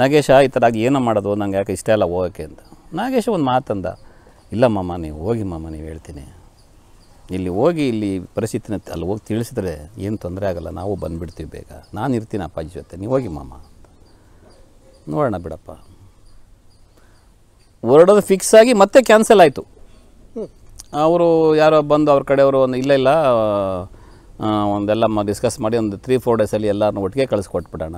ನಾಗೇಶ ಈ ಥರ ಆಗಿ ಏನೋ ಮಾಡೋದು ನಂಗೆ ಯಾಕೆ ಇಷ್ಟ ಎಲ್ಲ ಹೋಗೋಕ್ಕೆ ಅಂತ ನಾಗೇಶ ಒಂದು ಮಾತಂದ ಇಲ್ಲ ಮಾಮ ನೀವು ಹೋಗಿ ಮಾಮ ನೀವು ಹೇಳ್ತೀನಿ ಇಲ್ಲಿ ಹೋಗಿ ಇಲ್ಲಿ ಪರಿಸ್ಥಿತಿನ ಅಲ್ಲಿ ಹೋಗಿ ತಿಳಿಸಿದ್ರೆ ಏನು ತೊಂದರೆ ಆಗಲ್ಲ ನಾವು ಬಂದುಬಿಡ್ತೀವಿ ಬೇಗ ನಾನು ಇರ್ತೀನಿ ಅಪ್ಪಾಜಿ ಜೊತೆ ನೀವು ಹೋಗಿ ಮಾಮ ಅಂತ ನೋಡೋಣ ಬಿಡಪ್ಪ ಹೊರಡೋದು ಫಿಕ್ಸ್ ಆಗಿ ಮತ್ತೆ ಕ್ಯಾನ್ಸಲ್ ಆಯಿತು ಅವರು ಯಾರೋ ಬಂದು ಅವ್ರ ಕಡೆಯವರು ಒಂದು ಇಲ್ಲ ಇಲ್ಲ ಒಂದೆಲ್ಲ ಡಿಸ್ಕಸ್ ಮಾಡಿ ಒಂದು ತ್ರೀ ಫೋರ್ ಡೇಸಲ್ಲಿ ಎಲ್ಲರನ್ನೂ ಒಟ್ಟಿಗೆ ಕಳಿಸ್ಕೊಟ್ಬಿಡೋಣ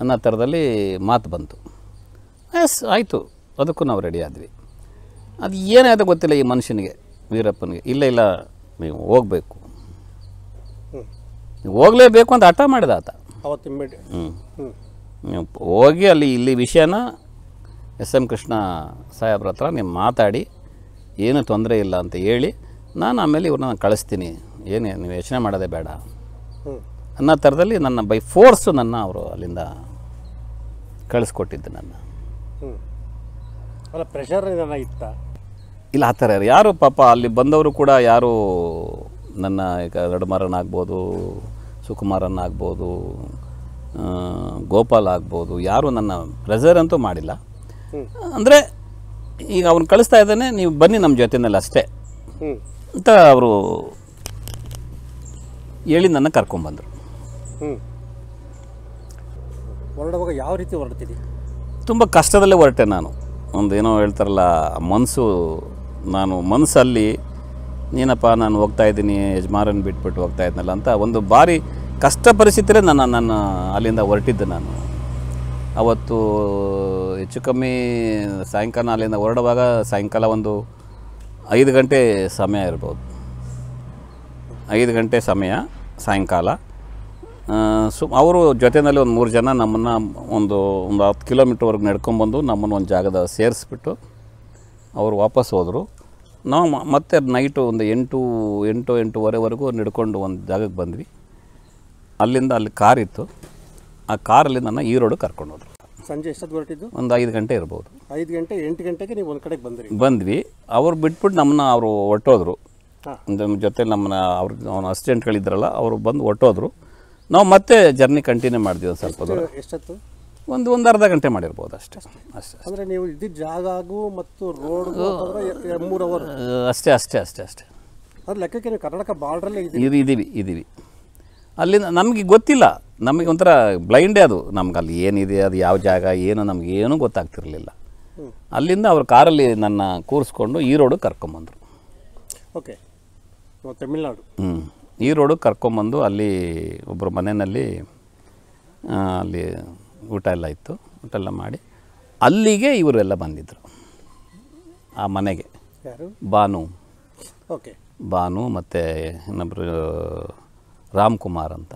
ಅನ್ನೋ ಥರದಲ್ಲಿ ಮಾತು ಬಂತು ಎಸ್ ಆಯಿತು ಅದಕ್ಕೂ ನಾವು ರೆಡಿ ಆದ್ವಿ ಅದು ಏನಾಯಿತು ಗೊತ್ತಿಲ್ಲ ಈ ಮನುಷ್ಯನಿಗೆ ವೀರಪ್ಪನಿಗೆ ಇಲ್ಲ ಇಲ್ಲ ನೀವು ಹೋಗಬೇಕು ಹೋಗಲೇಬೇಕು ಅಂತ ಹಠ ಮಾಡಿದ ಆತ ಹ್ಞೂ ಹೋಗಿ ಅಲ್ಲಿ ಇಲ್ಲಿ ವಿಷಯನ ಎಸ್ ಎಮ್ ಕೃಷ್ಣ ಸಾಹೇಬ್ರ ಹತ್ರ ನೀವು ಮಾತಾಡಿ ಏನು ತೊಂದರೆ ಇಲ್ಲ ಅಂತ ಹೇಳಿ ನಾನು ಆಮೇಲೆ ಇವ್ರನ್ನ ಕಳಿಸ್ತೀನಿ ಏನು ನೀವು ಯೋಚನೆ ಮಾಡೋದೇ ಬೇಡ ಅನ್ನೋ ಥರದಲ್ಲಿ ನನ್ನ ಬೈ ಫೋರ್ಸು ನನ್ನ ಅವರು ಅಲ್ಲಿಂದ ಕಳಿಸ್ಕೊಟ್ಟಿದ್ದೆ ನನ್ನ ಪ್ರೆಷರ್ ಇತ್ತ ಇಲ್ಲ ಆ ಥರ ಯಾರು ಪಾಪ ಅಲ್ಲಿ ಬಂದವರು ಕೂಡ ಯಾರು ನನ್ನ ಈಗ ಸುಕುಮಾರನ್ ಸುಕುಮಾರನಾಗ್ಬೋದು ಗೋಪಾಲ್ ಆಗ್ಬೋದು ಯಾರು ನನ್ನ ಪ್ರೆಸರ್ ಅಂತೂ ಮಾಡಿಲ್ಲ ಅಂದರೆ ಈಗ ಅವ್ನು ಕಳಿಸ್ತಾ ಇದ್ದಾನೆ ನೀವು ಬನ್ನಿ ನಮ್ಮ ಜೊತೆನಲ್ಲಿ ಅಷ್ಟೇ ಅಂತ ಅವರು ಹೇಳಿ ನನ್ನ ಕರ್ಕೊಂಬಂದರು ಹೊರಡುವಾಗ ಯಾವ ರೀತಿ ಹೊರಡ್ತೀನಿ ತುಂಬ ಕಷ್ಟದಲ್ಲೇ ಹೊರಟೆ ನಾನು ಒಂದು ಏನೋ ಹೇಳ್ತಾರಲ್ಲ ಮನಸ್ಸು ನಾನು ಮನಸ್ಸಲ್ಲಿ ಏನಪ್ಪ ನಾನು ಹೋಗ್ತಾ ಇದ್ದೀನಿ ಯಜಮಾರನ್ನು ಬಿಟ್ಬಿಟ್ಟು ಹೋಗ್ತಾ ಇದ್ನಲ್ಲ ಅಂತ ಒಂದು ಭಾರಿ ಕಷ್ಟ ಪರಿಸ್ಥಿತಿಯಲ್ಲೇ ನಾನು ನನ್ನ ಅಲ್ಲಿಂದ ಹೊರಟಿದ್ದೆ ನಾನು ಅವತ್ತು ಹೆಚ್ಚು ಕಮ್ಮಿ ಸಾಯಂಕಾಲ ಅಲ್ಲಿಂದ ಹೊರಡುವಾಗ ಸಾಯಂಕಾಲ ಒಂದು ಐದು ಗಂಟೆ ಸಮಯ ಇರ್ಬೋದು ಐದು ಗಂಟೆ ಸಮಯ ಸಾಯಂಕಾಲ ಸು ಅವರು ಜೊತೆಯಲ್ಲಿ ಒಂದು ಮೂರು ಜನ ನಮ್ಮನ್ನು ಒಂದು ಒಂದು ಹತ್ತು ಕಿಲೋಮೀಟ್ರ್ವರೆಗೆ ನಡ್ಕೊಂಬಂದು ನಮ್ಮನ್ನು ಒಂದು ಜಾಗದ ಸೇರಿಸ್ಬಿಟ್ಟು ಅವರು ವಾಪಸ್ ಹೋದರು ನಾವು ಮತ್ತೆ ನೈಟು ಒಂದು ಎಂಟು ಎಂಟು ಎಂಟೂವರೆವರೆಗೂ ನಡ್ಕೊಂಡು ಒಂದು ಜಾಗಕ್ಕೆ ಬಂದ್ವಿ ಅಲ್ಲಿಂದ ಅಲ್ಲಿ ಕಾರ್ ಇತ್ತು ಆ ಕಾರಲ್ಲಿ ನನ್ನ ಈ ರೋಡ್ ಕರ್ಕೊಂಡು ಹೋದ್ರು ಸಂಜೆ ಎಷ್ಟೊತ್ತು ಹೊರಟಿದ್ದು ಒಂದು ಐದು ಗಂಟೆ ಇರ್ಬೋದು ಐದು ಗಂಟೆ ಎಂಟು ಗಂಟೆಗೆ ನೀವು ಒಂದು ಕಡೆಗೆ ಬಂದ್ರಿ ಬಂದ್ವಿ ಅವ್ರು ಬಿಟ್ಬಿಟ್ಟು ನಮ್ಮನ್ನ ಅವರು ಹೊಟ್ಟೋದ್ರು ನಮ್ಮ ಜೊತೆ ನಮ್ಮನ್ನ ಅವ್ರ ಅಸಿಸ್ಟೆಂಟ್ಗಳಿದ್ರಲ್ಲ ಅವರು ಬಂದು ಹೊಟ್ಟೋದ್ರು ನಾವು ಮತ್ತೆ ಜರ್ನಿ ಕಂಟಿನ್ಯೂ ಮಾಡಿದ್ವಿ ಒಂದು ಸ್ವಲ್ಪ ದೂರ ಎಷ್ಟೊತ್ತು ಒಂದು ಒಂದು ಅರ್ಧ ಗಂಟೆ ಮಾಡಿರ್ಬೋದು ಅಷ್ಟೇ ಅಷ್ಟೇ ಅಂದರೆ ನೀವು ಮತ್ತು ರೋಡ್ ಮೂರು ಅವರ್ ಅಷ್ಟೇ ಅಷ್ಟೇ ಅಷ್ಟೇ ಅಷ್ಟೇ ಅದು ಲೆಕ್ಕಕ್ಕೆ ಕರ್ನಾಟಕ ಬಾರ್ಡ್ರಲ್ಲೇ ಇದು ಇದ್ದೀವಿ ಇದ್ದೀವಿ ಅಲ್ಲಿಂದ ನಮಗೆ ಗೊತ್ತಿಲ್ಲ ನಮಗೆ ಒಂಥರ ಬ್ಲೈಂಡೇ ಅದು ನಮ್ಗೆ ಅಲ್ಲಿ ಏನಿದೆ ಅದು ಯಾವ ಜಾಗ ಏನು ನಮ್ಗೆ ಏನೂ ಗೊತ್ತಾಗ್ತಿರಲಿಲ್ಲ ಅಲ್ಲಿಂದ ಅವ್ರ ಕಾರಲ್ಲಿ ನನ್ನ ಕೂರಿಸ್ಕೊಂಡು ಈ ರೋಡು ಕರ್ಕೊಂಬಂದರು ಓಕೆ ತಮಿಳ್ನಾಡು ಹ್ಞೂ ಈ ರೋಡುಗೆ ಕರ್ಕೊಂಬಂದು ಅಲ್ಲಿ ಒಬ್ಬರು ಮನೆಯಲ್ಲಿ ಅಲ್ಲಿ ಊಟ ಎಲ್ಲ ಇತ್ತು ಊಟ ಎಲ್ಲ ಮಾಡಿ ಅಲ್ಲಿಗೆ ಇವರೆಲ್ಲ ಬಂದಿದ್ದರು ಆ ಮನೆಗೆ ಬಾನು ಓಕೆ ಬಾನು ಮತ್ತು ಇನ್ನೊಬ್ಬರು ರಾಮ್ಕುಮಾರ್ ಅಂತ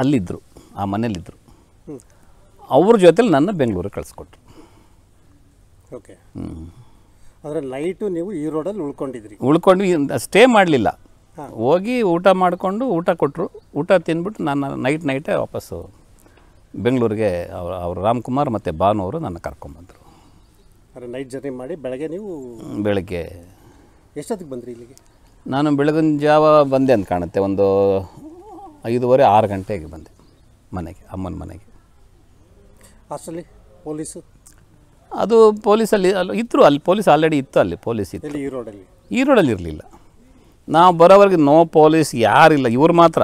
ಅಲ್ಲಿದ್ದರು ಆ ಮನೇಲಿದ್ದರು ಅವ್ರ ಜೊತೇಲಿ ನನ್ನ ಬೆಂಗಳೂರಿಗೆ ಕಳಿಸ್ಕೊಟ್ರು ಓಕೆ ಹ್ಞೂ ಅದರ ನೈಟು ನೀವು ಈ ರೋಡಲ್ಲಿ ಉಳ್ಕೊಂಡಿದ್ರಿ ಉಳ್ಕೊಂಡ್ವಿ ಸ್ಟೇ ಮಾಡಲಿಲ್ಲ ಹೋಗಿ ಊಟ ಮಾಡಿಕೊಂಡು ಊಟ ಕೊಟ್ಟರು ಊಟ ತಿಂದ್ಬಿಟ್ಟು ನಾನು ನೈಟ್ ನೈಟೇ ವಾಪಸ್ಸು ಬೆಂಗಳೂರಿಗೆ ಅವ್ರ ಅವ್ರು ರಾಮ್ಕುಮಾರ್ ಮತ್ತು ಭಾನು ಅವರು ನನ್ನ ಕರ್ಕೊಂಬಂದರು ನೈಟ್ ಜರ್ನಿ ಮಾಡಿ ಬೆಳಗ್ಗೆ ನೀವು ಬೆಳಗ್ಗೆ ಎಷ್ಟೊತ್ತಿಗೆ ಬಂದ್ರಿ ಇಲ್ಲಿಗೆ ನಾನು ಬೆಳಗಿನ ಜಾವ ಬಂದೆ ಅಂತ ಕಾಣುತ್ತೆ ಒಂದು ಐದೂವರೆ ಆರು ಗಂಟೆಗೆ ಬಂದೆ ಮನೆಗೆ ಅಮ್ಮನ ಮನೆಗೆ ಹಾಸ್ಟೆಲ್ಲಿ ಪೊಲೀಸು ಅದು ಪೊಲೀಸಲ್ಲಿ ಅಲ್ಲಿ ಇತ್ತು ಅಲ್ಲಿ ಪೊಲೀಸ್ ಆಲ್ರೆಡಿ ಇತ್ತು ಅಲ್ಲಿ ಪೊಲೀಸ್ ಇತ್ತು ಈ ರೋಡಲ್ಲಿ ಈ ರೋಡಲ್ಲಿ ಇರಲಿಲ್ಲ ನಾವು ಬರೋವರೆಗೆ ನೋ ಪೊಲೀಸ್ ಯಾರಿಲ್ಲ ಇವ್ರು ಮಾತ್ರ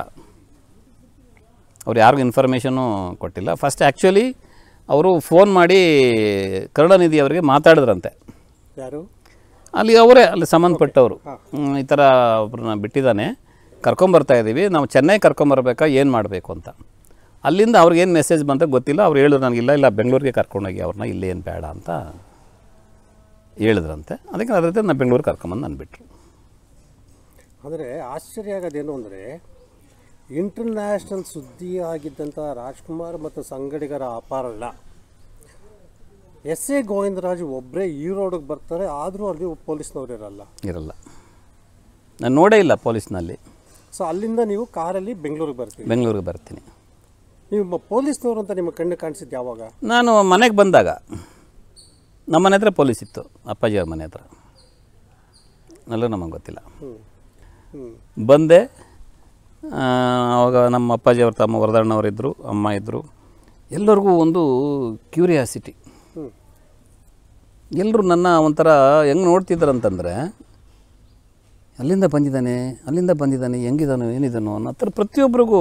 ಅವ್ರು ಯಾರಿಗೂ ಇನ್ಫಾರ್ಮೇಷನು ಕೊಟ್ಟಿಲ್ಲ ಫಸ್ಟ್ ಆ್ಯಕ್ಚುಲಿ ಅವರು ಫೋನ್ ಮಾಡಿ ಕರುಣಾನಿಧಿ ಅವರಿಗೆ ಮಾತಾಡಿದ್ರಂತೆ ಯಾರು ಅಲ್ಲಿ ಅವರೇ ಅಲ್ಲಿ ಸಂಬಂಧಪಟ್ಟವರು ಈ ಥರ ಅವ್ರನ್ನ ಬಿಟ್ಟಿದ್ದಾನೆ ಕರ್ಕೊಂಬರ್ತಾಯಿದ್ದೀವಿ ನಾವು ಚೆನ್ನೈ ಕರ್ಕೊಂಬರ್ಬೇಕಾ ಏನು ಮಾಡಬೇಕು ಅಂತ ಅಲ್ಲಿಂದ ಅವ್ರಿಗೇನು ಮೆಸೇಜ್ ಬಂತ ಗೊತ್ತಿಲ್ಲ ಅವ್ರು ಹೇಳಿದ್ರು ನನಗಿಲ್ಲ ಇಲ್ಲ ಬೆಂಗಳೂರಿಗೆ ಕರ್ಕೊಂಡೋಗಿ ಅವ್ರನ್ನ ಇಲ್ಲೇನು ಬೇಡ ಅಂತ ಹೇಳಿದ್ರಂತೆ ಅದಕ್ಕೆ ಅದರಂತೆ ನಾನು ಬೆಂಗಳೂರು ಕರ್ಕೊಂಬಂದು ನಾನು ಬಿಟ್ಟರು ಆದರೆ ಆಶ್ಚರ್ಯ ಆಗೋದೇನು ಅಂದರೆ ಇಂಟರ್ನ್ಯಾಷನಲ್ ಸುದ್ದಿ ಆಗಿದ್ದಂಥ ರಾಜ್ಕುಮಾರ್ ಮತ್ತು ಸಂಗಡಿಗರ ಅಪಾರಲ್ಲ ಎಸ್ ಎ ಗೋವಿಂದರಾಜ್ ಒಬ್ಬರೇ ಈ ರೋಡಿಗೆ ಬರ್ತಾರೆ ಆದರೂ ಅಲ್ಲಿ ಪೊಲೀಸ್ನವ್ರು ಇರಲ್ಲ ಇರಲ್ಲ ನಾನು ನೋಡೇ ಇಲ್ಲ ಪೊಲೀಸ್ನಲ್ಲಿ ಸೊ ಅಲ್ಲಿಂದ ನೀವು ಕಾರಲ್ಲಿ ಬೆಂಗಳೂರಿಗೆ ಬರ್ತೀನಿ ಬೆಂಗಳೂರಿಗೆ ಬರ್ತೀನಿ ನೀವು ಪೊಲೀಸ್ನವರು ಅಂತ ನಿಮ್ಮ ಕಣ್ಣು ಕಾಣಿಸಿದ್ದು ಯಾವಾಗ ನಾನು ಮನೆಗೆ ಬಂದಾಗ ನಮ್ಮ ಮನೆ ಹತ್ರ ಪೊಲೀಸ್ ಇತ್ತು ಅಪ್ಪಾಜಿಯವ್ರ ಮನೆ ಹತ್ರ ಅಲ್ಲೂ ನಮಗೆ ಗೊತ್ತಿಲ್ಲ ಬಂದೆ ಆವಾಗ ನಮ್ಮ ಅಪ್ಪಾಜಿಯವ್ರ ತಮ್ಮ ವರದಣ್ಣವರಿದ್ದರು ಇದ್ದರು ಅಮ್ಮ ಇದ್ದರು ಎಲ್ಲರಿಗೂ ಒಂದು ಕ್ಯೂರಿಯಾಸಿಟಿ ಎಲ್ಲರೂ ನನ್ನ ಒಂಥರ ಹೆಂಗೆ ನೋಡ್ತಿದ್ರಂತಂದರೆ ಅಲ್ಲಿಂದ ಬಂದಿದ್ದಾನೆ ಅಲ್ಲಿಂದ ಬಂದಿದ್ದಾನೆ ಹೆಂಗಿದ್ದಾನೋ ಏನಿದ್ದಾನೋ ಅನ್ನೋ ಥರ ಪ್ರತಿಯೊಬ್ಬರಿಗೂ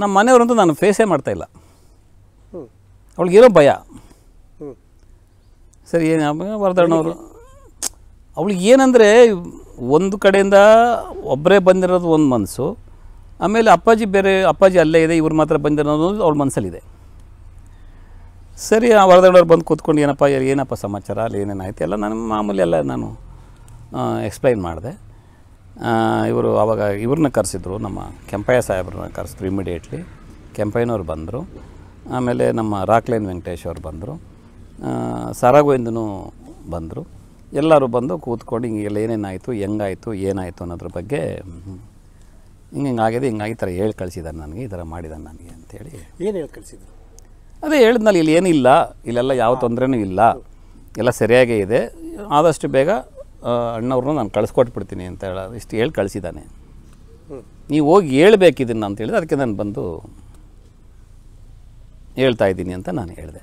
ನಮ್ಮ ಮನೆಯವರಂತೂ ನಾನು ಫೇಸೇ ಮಾಡ್ತಾಯಿಲ್ಲ ಅವಳಿಗೇನೋ ಭಯ ಸರಿ ಏನು ವರದಣ್ಣವರು ಅವಳಿಗೆ ಏನಂದರೆ ಒಂದು ಕಡೆಯಿಂದ ಒಬ್ಬರೇ ಬಂದಿರೋದು ಒಂದು ಮನಸ್ಸು ಆಮೇಲೆ ಅಪ್ಪಾಜಿ ಬೇರೆ ಅಪ್ಪಾಜಿ ಅಲ್ಲೇ ಇದೆ ಇವ್ರು ಮಾತ್ರ ಬಂದಿರೋದು ಅವ್ಳ ಮನಸ್ಸಲ್ಲಿದೆ ಸರಿ ಆ ಬಂದು ಕೂತ್ಕೊಂಡು ಏನಪ್ಪ ಏನಪ್ಪ ಸಮಾಚಾರ ಅಲ್ಲಿ ಏನೇನು ಆಯ್ತು ಎಲ್ಲ ನಾನು ಮಾಮೂಲಿ ಎಲ್ಲ ನಾನು ಎಕ್ಸ್ಪ್ಲೈನ್ ಮಾಡಿದೆ ಇವರು ಆವಾಗ ಇವ್ರನ್ನ ಕರೆಸಿದ್ರು ನಮ್ಮ ಕೆಂಪಯ್ಯ ಸಾಹೇಬ್ರನ್ನ ಕರೆಸಿದ್ರು ಇಮಿಡಿಯೇಟ್ಲಿ ಕೆಂಪಯ್ಯನವ್ರು ಬಂದರು ಆಮೇಲೆ ನಮ್ಮ ರಾಕ್ಲೈನ್ ವೆಂಕಟೇಶ್ ಅವರು ಬಂದರು ಸಾರಾಗೋಯಿಂದನೂ ಬಂದರು ಎಲ್ಲರೂ ಬಂದು ಕೂತ್ಕೊಂಡು ಹಿಂಗೆ ಏನೇನಾಯಿತು ಹೆಂಗಾಯಿತು ಏನಾಯಿತು ಅನ್ನೋದ್ರ ಬಗ್ಗೆ ಹಿಂಗೆ ಆಗಿದೆ ಹಿಂಗಾಗಿ ಈ ಥರ ಹೇಳಿ ಕಳಿಸಿದ್ದಾನೆ ನನಗೆ ಈ ಥರ ಮಾಡಿದ್ದಾನೆ ನನಗೆ ಅಂತೇಳಿ ಏನು ಹೇಳಿ ಕಳಿಸಿದ್ರು ಅದೇ ಹೇಳಿದ್ನಲ್ಲಿ ಇಲ್ಲಿ ಏನಿಲ್ಲ ಇಲ್ಲೆಲ್ಲ ಯಾವ ತೊಂದರೆನೂ ಇಲ್ಲ ಎಲ್ಲ ಸರಿಯಾಗೇ ಇದೆ ಆದಷ್ಟು ಬೇಗ ಅಣ್ಣವ್ರನ್ನೂ ನಾನು ಕಳಿಸ್ಕೊಟ್ಬಿಡ್ತೀನಿ ಅಂತ ಹೇಳ ಇಷ್ಟು ಹೇಳಿ ಕಳಿಸಿದ್ದಾನೆ ನೀವು ಹೋಗಿ ಹೇಳ್ಬೇಕಿದ್ದೀನಿ ಅಂತ ಹೇಳಿದ್ರೆ ಅದಕ್ಕೆ ನಾನು ಬಂದು ಹೇಳ್ತಾ ಇದ್ದೀನಿ ಅಂತ ನಾನು ಹೇಳಿದೆ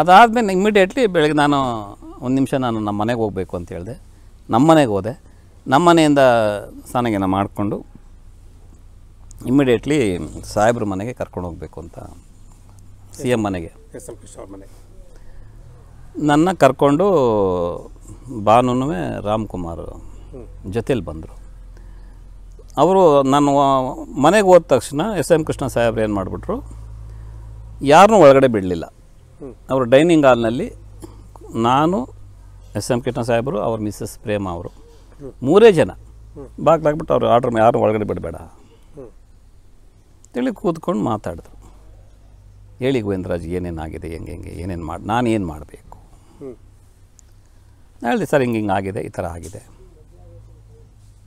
ಅದಾದಮೇಲೆ ಇಮ್ಮಿಡಿಯೇಟ್ಲಿ ಬೆಳಗ್ಗೆ ನಾನು ಒಂದು ನಿಮಿಷ ನಾನು ನಮ್ಮ ಮನೆಗೆ ಹೋಗಬೇಕು ಅಂತ ಹೇಳಿದೆ ನಮ್ಮ ಮನೆಗೆ ಹೋದೆ ನಮ್ಮ ಮನೆಯಿಂದ ನಾನು ಮಾಡಿಕೊಂಡು ಇಮ್ಮಿಡಿಯೇಟ್ಲಿ ಸಾಹೇಬ್ರ ಮನೆಗೆ ಕರ್ಕೊಂಡು ಹೋಗಬೇಕು ಅಂತ ಸಿ ಎಂ ಮನೆಗೆ ನನ್ನ ಕರ್ಕೊಂಡು ಭಾನುನೂ ರಾಮ್ಕುಮಾರ್ ಜೊತೇಲಿ ಬಂದರು ಅವರು ನಾನು ಮನೆಗೆ ಹೋದ ತಕ್ಷಣ ಎಸ್ ಎಮ್ ಕೃಷ್ಣ ಸಾಹೇಬ್ರು ಏನು ಮಾಡಿಬಿಟ್ರು ಯಾರನ್ನೂ ಒಳಗಡೆ ಬಿಡಲಿಲ್ಲ ಅವರು ಡೈನಿಂಗ್ ಹಾಲ್ನಲ್ಲಿ ನಾನು ಎಸ್ ಎಂ ಕೃಷ್ಣ ಸಾಹೇಬರು ಅವ್ರ ಮಿಸ್ಸಸ್ ಪ್ರೇಮ ಅವರು ಮೂರೇ ಜನ ಬಾಗ್ಲಾಗ್ಬಿಟ್ಟು ಅವ್ರು ಆರ್ಡ್ರ್ ಯಾರು ಒಳಗಡೆ ಬಿಡಬೇಡ ತಿಳಿ ಕೂತ್ಕೊಂಡು ಮಾತಾಡಿದ್ರು ಹೇಳಿ ಗೋವಿಂದರಾಜ್ ಏನೇನಾಗಿದೆ ಹೆಂಗೆ ಹೆಂಗೆ ಏನೇನು ಮಾಡಿ ನಾನು ಏನು ಮಾಡಬೇಕು ಹೇಳಿದೆ ಸರ್ ಹಿಂಗೆ ಹಿಂಗೆ ಆಗಿದೆ ಈ ಥರ ಆಗಿದೆ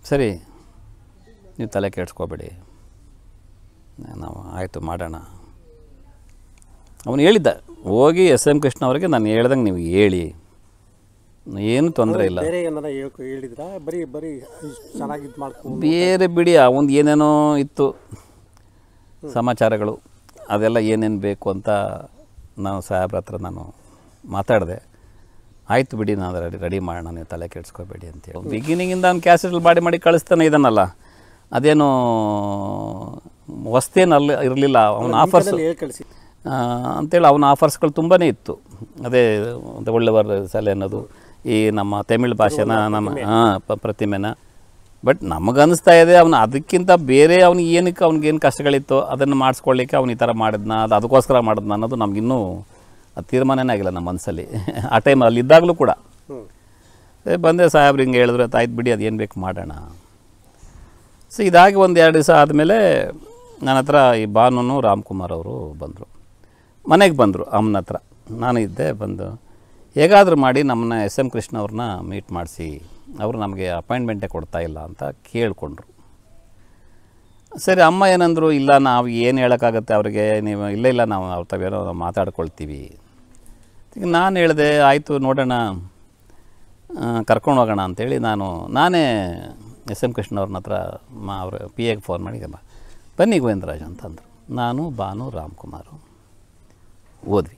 ಸರಿ ನೀವು ತಲೆ ಕೆಡಿಸ್ಕೋಬೇಡಿ ನಾವು ಆಯಿತು ಮಾಡೋಣ ಅವನು ಹೇಳಿದ್ದ ಹೋಗಿ ಎಸ್ ಎಂ ಕೃಷ್ಣ ಅವರಿಗೆ ನಾನು ಹೇಳ್ದಂಗೆ ನೀವು ಹೇಳಿ ಏನು ತೊಂದರೆ ಇಲ್ಲ ಬೇರೆ ಚೆನ್ನಾಗಿ ಬೇರೆ ಬಿಡಿ ಆ ಒಂದು ಏನೇನೋ ಇತ್ತು ಸಮಾಚಾರಗಳು ಅದೆಲ್ಲ ಏನೇನು ಬೇಕು ಅಂತ ನಾನು ಸಾಹೇಬ್ರ ಹತ್ರ ನಾನು ಮಾತಾಡಿದೆ ಆಯಿತು ಬಿಡಿ ನಾನು ರೆಡಿ ರೆಡಿ ಮಾಡೋಣ ನೀವು ತಲೆ ಕೆಡಿಸ್ಕೋಬೇಡಿ ಅಂತೇಳಿ ಬಿಗಿನಿಂಗಿಂದ ಅವ್ನು ಕ್ಯಾಸೆಟಲ್ಲಿ ಬಾಡಿ ಮಾಡಿ ಕಳಿಸ್ತಾನೆ ಇದನ್ನಲ್ಲ ಅದೇನು ವಸ್ತೇನಲ್ಲಿ ಇರಲಿಲ್ಲ ಅವನ ಆಫರ್ಸ್ ಅಂತೇಳಿ ಅವನ ಆಫರ್ಸ್ಗಳು ತುಂಬಾ ಇತ್ತು ಅದೇ ಒಂದು ಒಳ್ಳೆಯವರ ಸಲಹೆ ಅನ್ನೋದು ಈ ನಮ್ಮ ತಮಿಳ್ ಭಾಷೆನ ನಮ್ಮ ಹಾಂ ಪ್ರತಿಮೆನ ಬಟ್ ನಮಗನ್ನಿಸ್ತಾ ಇದೆ ಅವನು ಅದಕ್ಕಿಂತ ಬೇರೆ ಅವ್ನಿಗೆ ಏನಕ್ಕೆ ಅವ್ನಿಗೇನು ಕಷ್ಟಗಳಿತ್ತು ಅದನ್ನು ಮಾಡಿಸ್ಕೊಳ್ಳಿಕ್ಕೆ ಅವ್ನು ಈ ಥರ ಮಾಡಿದ್ನ ಅದು ಅದಕ್ಕೋಸ್ಕರ ಮಾಡಿದ್ನ ಅನ್ನೋದು ನಮಗಿನ್ನೂ ತೀರ್ಮಾನನೇ ಆಗಿಲ್ಲ ನಮ್ಮ ಮನಸ್ಸಲ್ಲಿ ಆ ಟೈಮಲ್ಲಿ ಇದ್ದಾಗಲೂ ಕೂಡ ಬಂದೆ ಸಾಹೇಬ್ರು ಹಿಂಗೆ ಹೇಳಿದ್ರೆ ತಾಯ್ತು ಬಿಡಿ ಏನು ಬೇಕು ಮಾಡೋಣ ಸೊ ಇದಾಗಿ ಒಂದು ಎರಡು ದಿವಸ ಆದಮೇಲೆ ನನ್ನ ಹತ್ರ ಈ ಬಾನುನು ರಾಮ್ಕುಮಾರ್ ಅವರು ಬಂದರು ಮನೆಗೆ ಬಂದರು ಅಮ್ಮನ ಹತ್ರ ನಾನು ಇದ್ದೆ ಬಂದು ಹೇಗಾದರೂ ಮಾಡಿ ನಮ್ಮನ್ನ ಎಸ್ ಎಮ್ ಕೃಷ್ಣ ಅವ್ರನ್ನ ಮೀಟ್ ಮಾಡಿಸಿ ಅವರು ನಮಗೆ ಅಪಾಯಿಂಟ್ಮೆಂಟೇ ಕೊಡ್ತಾ ಇಲ್ಲ ಅಂತ ಕೇಳಿಕೊಂಡ್ರು ಸರಿ ಅಮ್ಮ ಏನಂದರು ಇಲ್ಲ ನಾವು ಏನು ಹೇಳೋಕ್ಕಾಗತ್ತೆ ಅವ್ರಿಗೆ ನೀವು ಇಲ್ಲ ಇಲ್ಲ ನಾವು ಅವ್ರ ತಾವೇನೋ ಮಾತಾಡ್ಕೊಳ್ತೀವಿ ಈಗ ನಾನು ಹೇಳಿದೆ ಆಯಿತು ನೋಡೋಣ ಕರ್ಕೊಂಡು ಹೋಗೋಣ ಅಂಥೇಳಿ ನಾನು ನಾನೇ ಎಸ್ ಎಮ್ ಕೃಷ್ಣ ಅವ್ರನ್ನ ಹತ್ರ ಮಾ ಅವರು ಪಿ ಎಗೆ ಫೋನ್ ಮಾಡಿ ಬನ್ನಿ ಗೋವಿಂದರಾಜ್ ಅಂತಂದರು ನಾನು ಬಾನು ರಾಮ್ಕುಮಾರು ಹೋದ್ವಿ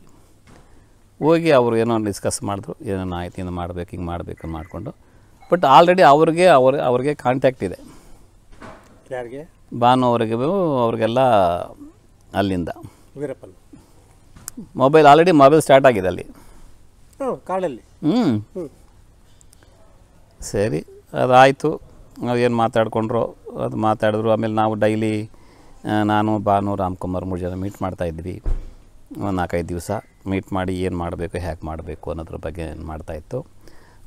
ಹೋಗಿ ಅವರು ಏನೋ ಡಿಸ್ಕಸ್ ಮಾಡಿದ್ರು ಏನೇನು ಆಯ್ತು ಇನ್ನು ಮಾಡಬೇಕು ಹಿಂಗೆ ಮಾಡಬೇಕು ಮಾಡಿಕೊಂಡು ಬಟ್ ಆಲ್ರೆಡಿ ಅವ್ರಿಗೆ ಅವ್ರ ಅವ್ರಿಗೆ ಕಾಂಟ್ಯಾಕ್ಟ್ ಇದೆ ಯಾರಿಗೆ ಭಾನು ಅವರಿಗೆ ಅವ್ರಿಗೆಲ್ಲ ಅಲ್ಲಿಂದ ಮೊಬೈಲ್ ಆಲ್ರೆಡಿ ಮೊಬೈಲ್ ಸ್ಟಾರ್ಟ್ ಆಗಿದೆ ಅಲ್ಲಿ ಕಾಡಲ್ಲಿ ಹ್ಞೂ ಸರಿ ಅದಾಯಿತು ಏನು ಮಾತಾಡಿಕೊಂಡ್ರು ಅದು ಮಾತಾಡಿದ್ರು ಆಮೇಲೆ ನಾವು ಡೈಲಿ ನಾನು ಭಾನು ರಾಮ್ಕುಮಾರ್ ಮೂರು ಜನ ಮೀಟ್ ಮಾಡ್ತಾಯಿದ್ವಿ ಒಂದು ನಾಲ್ಕೈದು ದಿವಸ ಮೀಟ್ ಮಾಡಿ ಏನು ಮಾಡಬೇಕು ಹ್ಯಾಕ್ ಮಾಡಬೇಕು ಅನ್ನೋದ್ರ ಬಗ್ಗೆ ಮಾಡ್ತಾಯಿತ್ತು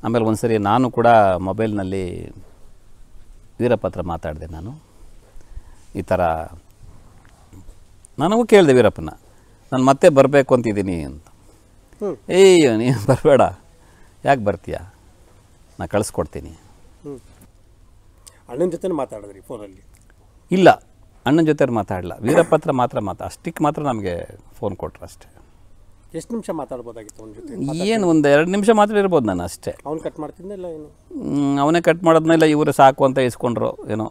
ಆಮೇಲೆ ಒಂದು ಸರಿ ನಾನು ಕೂಡ ಮೊಬೈಲ್ನಲ್ಲಿ ವೀರಪ್ಪ ಹತ್ರ ಮಾತಾಡಿದೆ ನಾನು ಈ ಥರ ನನಗೂ ಕೇಳಿದೆ ವೀರಪ್ಪನ ನಾನು ಮತ್ತೆ ಬರಬೇಕು ಅಂತಿದ್ದೀನಿ ಅಂತ ಏಯ್ ನೀನು ಬರಬೇಡ ಯಾಕೆ ಬರ್ತೀಯ ನಾನು ಕಳಿಸ್ಕೊಡ್ತೀನಿ ಅಣ್ಣನ ಜೊತೆ ಮಾತಾಡಿದ್ರಿ ಫೋನಲ್ಲಿ ಇಲ್ಲ ಅಣ್ಣನ ಜೊತೆ ಮಾತಾಡಲ್ಲ ವೀರಪ್ಪ ಹತ್ರ ಮಾತ್ರ ಮಾತಾ ಅಷ್ಟಕ್ಕೆ ಮಾತ್ರ ನಮಗೆ ಫೋನ್ ಕೊಟ್ರು ಅಷ್ಟೇ ಎಷ್ಟು ನಿಮಿಷ ಮಾತಾಡ್ಬೋದಾಗಿತ್ತು ಏನು ಒಂದು ಎರಡು ನಿಮಿಷ ಮಾತ್ರ ಇರ್ಬೋದು ನಾನು ಅಷ್ಟೇ ಅವ್ನು ಕಟ್ ಮಾಡ್ತಿದ್ದ ಇಲ್ಲ ಏನು ಅವನೇ ಕಟ್ ಮಾಡಿದ್ಮೇಲೆ ಇವರು ಸಾಕು ಅಂತ ಇಸ್ಕೊಂಡ್ರು ಏನೋ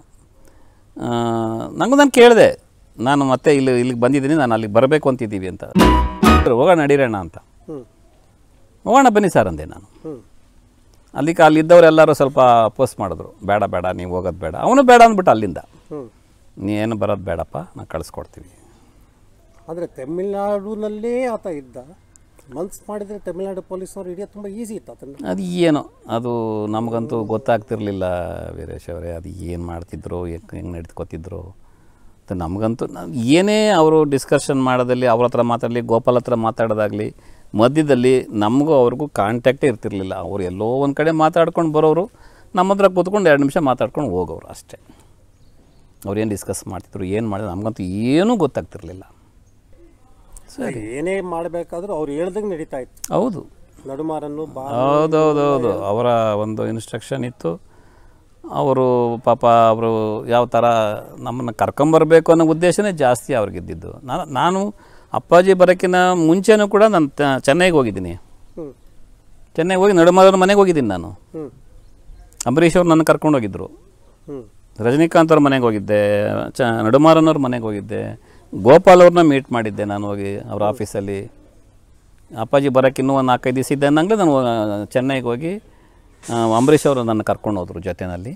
ನನಗೂ ನಾನು ಕೇಳಿದೆ ನಾನು ಮತ್ತೆ ಇಲ್ಲಿ ಇಲ್ಲಿಗೆ ಬಂದಿದ್ದೀನಿ ನಾನು ಅಲ್ಲಿಗೆ ಬರಬೇಕು ಅಂತಿದ್ದೀವಿ ಅಂತ ಹೋಗೋಣ ನಡೀರೋಣ ಅಂತ ಹೋಗೋಣ ಬನ್ನಿ ಸರ್ ಅಂದೆ ನಾನು ಅಲ್ಲಿ ಅಲ್ಲಿದ್ದವರೆಲ್ಲರೂ ಸ್ವಲ್ಪ ಪೋಸ್ಟ್ ಮಾಡಿದ್ರು ಬೇಡ ಬೇಡ ನೀವು ಹೋಗೋದು ಬೇಡ ಅವನು ಬೇಡ ಅಂದ್ಬಿಟ್ಟು ಅಲ್ಲಿಂದ ಏನು ಬರೋದು ಬೇಡಪ್ಪ ನಾನು ಕಳಿಸ್ಕೊಡ್ತೀವಿ ಆದರೆ ತಮಿಳ್ನಾಡಿನಲ್ಲೇ ಆತ ಇದ್ದ ಮನ್ಸು ಮಾಡಿದರೆ ತಮಿಳ್ನಾಡು ಪೊಲೀಸ್ನವ್ರು ಹಿಡಿಯೋದು ತುಂಬ ಈಸಿ ಇತ್ತು ಅದನ್ನು ಅದು ಏನೋ ಅದು ನಮಗಂತೂ ಗೊತ್ತಾಗ್ತಿರ್ಲಿಲ್ಲ ವೀರೇಶ್ ಅವರೇ ಅದು ಏನು ಮಾಡ್ತಿದ್ರು ಹೆಂಗೆ ಹೆಂಗೆ ಮತ್ತು ನಮಗಂತೂ ಏನೇ ಅವರು ಡಿಸ್ಕಷನ್ ಮಾಡೋದಲ್ಲಿ ಅವ್ರ ಹತ್ರ ಮಾತಾಡಲಿ ಗೋಪಾಲ್ ಹತ್ರ ಮಾತಾಡೋದಾಗಲಿ ಮಧ್ಯದಲ್ಲಿ ನಮಗೂ ಅವ್ರಿಗೂ ಕಾಂಟ್ಯಾಕ್ಟೇ ಇರ್ತಿರ್ಲಿಲ್ಲ ಅವ್ರು ಎಲ್ಲೋ ಒಂದು ಕಡೆ ಮಾತಾಡ್ಕೊಂಡು ಬರೋರು ನಮ್ಮ ಹತ್ರ ಕೂತ್ಕೊಂಡು ಎರಡು ನಿಮಿಷ ಮಾತಾಡ್ಕೊಂಡು ಹೋಗೋರು ಅಷ್ಟೇ ಅವ್ರೇನು ಡಿಸ್ಕಸ್ ಮಾಡ್ತಿದ್ರು ಏನು ಮಾಡಿದ್ರು ನಮಗಂತೂ ಏನೂ ಗೊತ್ತಾಗ್ತಿರಲಿಲ್ಲ ಸರಿ ಏನೇ ಮಾಡಬೇಕಾದ್ರೂ ಅವ್ರು ಹೇಳ್ದಂಗೆ ನಡೀತಾ ಇತ್ತು ಹೌದು ನಡುಮಾರನ್ನು ಹೌದೌದೌದು ಅವರ ಒಂದು ಇನ್ಸ್ಟ್ರಕ್ಷನ್ ಇತ್ತು ಅವರು ಪಾಪ ಅವರು ಯಾವ ಥರ ನಮ್ಮನ್ನು ಕರ್ಕೊಂಬರಬೇಕು ಅನ್ನೋ ಉದ್ದೇಶನೇ ಜಾಸ್ತಿ ಅವ್ರಿಗಿದ್ದಿದ್ದು ನಾನು ನಾನು ಅಪ್ಪಾಜಿ ಬರೋಕ್ಕಿಂತ ಮುಂಚೆನೂ ಕೂಡ ನಾನು ಚೆನ್ನೈಗೆ ಹೋಗಿದ್ದೀನಿ ಚೆನ್ನೈಗೆ ಹೋಗಿ ನಡುಮಾರನ ಮನೆಗೆ ಹೋಗಿದ್ದೀನಿ ನಾನು ಅಂಬರೀಷ್ ಅವ್ರು ನನ್ನ ಕರ್ಕೊಂಡು ಹ್ಞೂ ರಜನಿಕಾಂತ್ ಅವ್ರ ಮನೆಗೆ ಹೋಗಿದ್ದೆ ಚ ನಡುಮಾರನವ್ರ ಮನೆಗೆ ಹೋಗಿದ್ದೆ ಗೋಪಾಲ್ ಅವ್ರನ್ನ ಮೀಟ್ ಮಾಡಿದ್ದೆ ನಾನು ಹೋಗಿ ಅವ್ರ ಆಫೀಸಲ್ಲಿ ಅಪ್ಪಾಜಿ ಬರೋಕ್ಕೆ ಇನ್ನೂ ಒಂದು ನಾಲ್ಕೈದು ದಿವಸ ಇದ್ದೆ ಅಂದಂಗೆ ನಾನು ಚೆನ್ನೈಗೆ ಹೋಗಿ ಅಂಬರೀಷ್ ಅವರು ನನ್ನ ಕರ್ಕೊಂಡು ಹೋದರು ಜೊತೆಯಲ್ಲಿ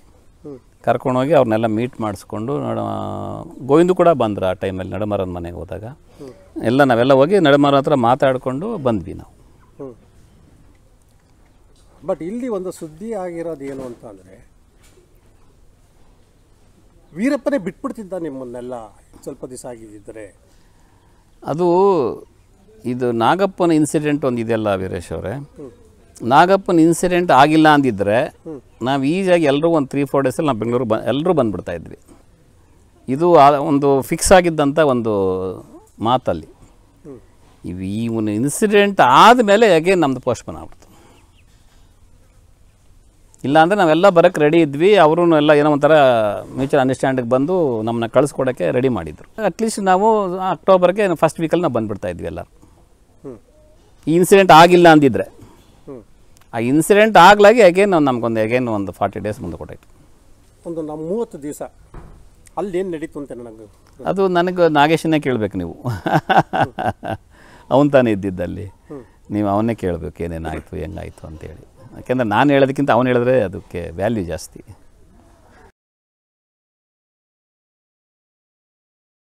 ಕರ್ಕೊಂಡೋಗಿ ಅವ್ರನ್ನೆಲ್ಲ ಮೀಟ್ ಮಾಡಿಸ್ಕೊಂಡು ನಡ ಗೋವಿಂದು ಕೂಡ ಬಂದರು ಆ ಟೈಮಲ್ಲಿ ನಡಮರನ ಮನೆಗೆ ಹೋದಾಗ ಎಲ್ಲ ನಾವೆಲ್ಲ ಹೋಗಿ ನಡುಮಾರ ಹತ್ರ ಮಾತಾಡಿಕೊಂಡು ಬಂದ್ವಿ ನಾವು ಬಟ್ ಇಲ್ಲಿ ಒಂದು ಸುದ್ದಿ ಆಗಿರೋದು ಏನು ಅಂತ ಅಂದರೆ ವೀರಪ್ಪನೇ ಬಿಟ್ಬಿಡ್ತಿದ್ದ ನಿಮ್ಮನ್ನೆಲ್ಲ ಸ್ವಲ್ಪ ದಿವಸ ಆಗಿದ್ದರೆ ಅದು ಇದು ನಾಗಪ್ಪನ ಇನ್ಸಿಡೆಂಟ್ ಒಂದು ಇದೆಯಲ್ಲ ವೀರೇಶ್ ಅವರೇ ನಾಗಪ್ಪನ ಇನ್ಸಿಡೆಂಟ್ ಆಗಿಲ್ಲ ಅಂದಿದ್ದರೆ ನಾವು ಈಜಾಗಿ ಎಲ್ಲರೂ ಒಂದು ತ್ರೀ ಫೋರ್ ಡೇಸಲ್ಲಿ ನಾವು ಬೆಂಗಳೂರು ಬ ಎಲ್ಲರೂ ಬಂದುಬಿಡ್ತಾ ಇದ್ವಿ ಇದು ಒಂದು ಫಿಕ್ಸ್ ಆಗಿದ್ದಂಥ ಒಂದು ಮಾತಲ್ಲಿ ಇವು ಈ ಒಂದು ಇನ್ಸಿಡೆಂಟ್ ಆದಮೇಲೆ ಅಗೇನ್ ನಮ್ಮದು ಪೋಸ್ಟ್ಪೋನ್ ಆಗ್ಬಿಡ್ತು ಇಲ್ಲ ಅಂದರೆ ನಾವೆಲ್ಲ ಬರೋಕ್ಕೆ ರೆಡಿ ಇದ್ವಿ ಅವರು ಎಲ್ಲ ಏನೋ ಒಂಥರ ಮ್ಯೂಚುವಲ್ ಅಂಡರ್ಸ್ಟ್ಯಾಂಡಿಗೆ ಬಂದು ನಮ್ಮನ್ನ ಕಳಿಸ್ಕೊಡೋಕ್ಕೆ ರೆಡಿ ಮಾಡಿದ್ರು ಅಟ್ಲೀಸ್ಟ್ ನಾವು ಅಕ್ಟೋಬರ್ಗೆ ಫಸ್ಟ್ ವೀಕಲ್ಲಿ ನಾವು ಬಂದುಬಿಡ್ತಾ ಇದ್ವಿ ಎಲ್ಲ ಈ ಇನ್ಸಿಡೆಂಟ್ ಆಗಿಲ್ಲ ಅಂದಿದ್ರೆ ಆ ಇನ್ಸಿಡೆಂಟ್ ಆಗ್ಲಾಗಿ ಅಗೇನ್ ನಾವು ನಮ್ಗೊಂದು ಅಗೇನ್ ಒಂದು ಫಾರ್ಟಿ ಡೇಸ್ ಮುಂದೆ ಕೊಟ್ಟೈತೆ ಒಂದು ನಮ್ಮ ಮೂವತ್ತು ದಿವಸ ಅಲ್ಲಿ ಏನು ನಡೀತು ಅಂತ ನನಗೆ ಅದು ನನಗೆ ನಾಗೇಶನ್ನೇ ಕೇಳಬೇಕು ನೀವು ಅವನು ತಾನೇ ಇದ್ದಿದ್ದಲ್ಲಿ ನೀವು ಅವನ್ನೇ ಕೇಳಬೇಕು ಏನೇನಾಯಿತು ಹೆಂಗಾಯಿತು ಅಂತೇಳಿ ಯಾಕೆಂದರೆ ನಾನು ಹೇಳೋದಕ್ಕಿಂತ ಅವನು ಹೇಳಿದ್ರೆ ಅದಕ್ಕೆ ವ್ಯಾಲ್ಯೂ ಜಾಸ್ತಿ